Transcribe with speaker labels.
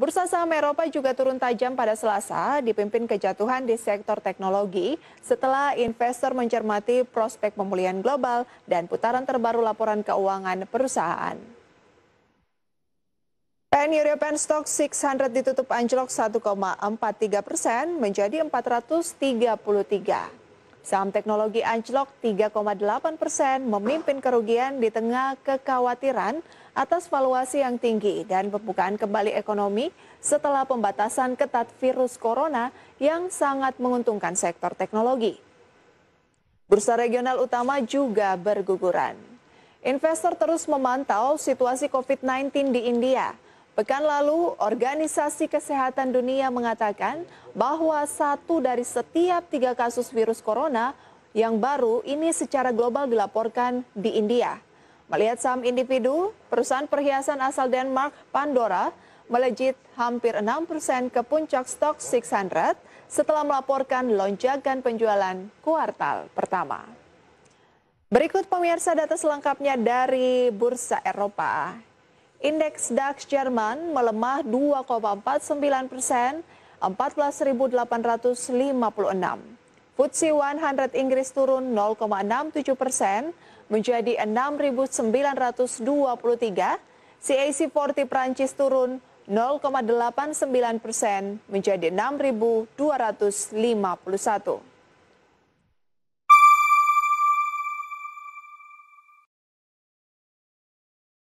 Speaker 1: Bursa saham Eropa juga turun tajam pada Selasa, dipimpin kejatuhan di sektor teknologi setelah investor mencermati prospek pemulihan global dan putaran terbaru laporan keuangan perusahaan.
Speaker 2: Pan European
Speaker 1: Stock 600 ditutup anjlok 1,43 persen menjadi 433. Saham teknologi anjlok 3,8 persen memimpin kerugian di tengah kekhawatiran atas valuasi yang tinggi dan pembukaan kembali ekonomi setelah pembatasan ketat virus corona yang sangat menguntungkan sektor teknologi. Bursa regional utama juga berguguran. Investor terus memantau situasi COVID-19 di India. Pekan lalu, Organisasi Kesehatan Dunia mengatakan bahwa satu dari setiap tiga kasus virus corona yang baru ini secara global dilaporkan di India. Melihat saham individu, perusahaan perhiasan asal Denmark, Pandora, melejit hampir 6% ke puncak stok 600 setelah melaporkan lonjakan penjualan kuartal pertama. Berikut pemirsa data selengkapnya dari Bursa Eropa. Indeks DAX Jerman melemah 2,49 persen, 14.856. FTSE 100 Inggris turun 0,67 persen menjadi 6.923. CAC 40 Prancis turun 0,89 persen menjadi 6.251.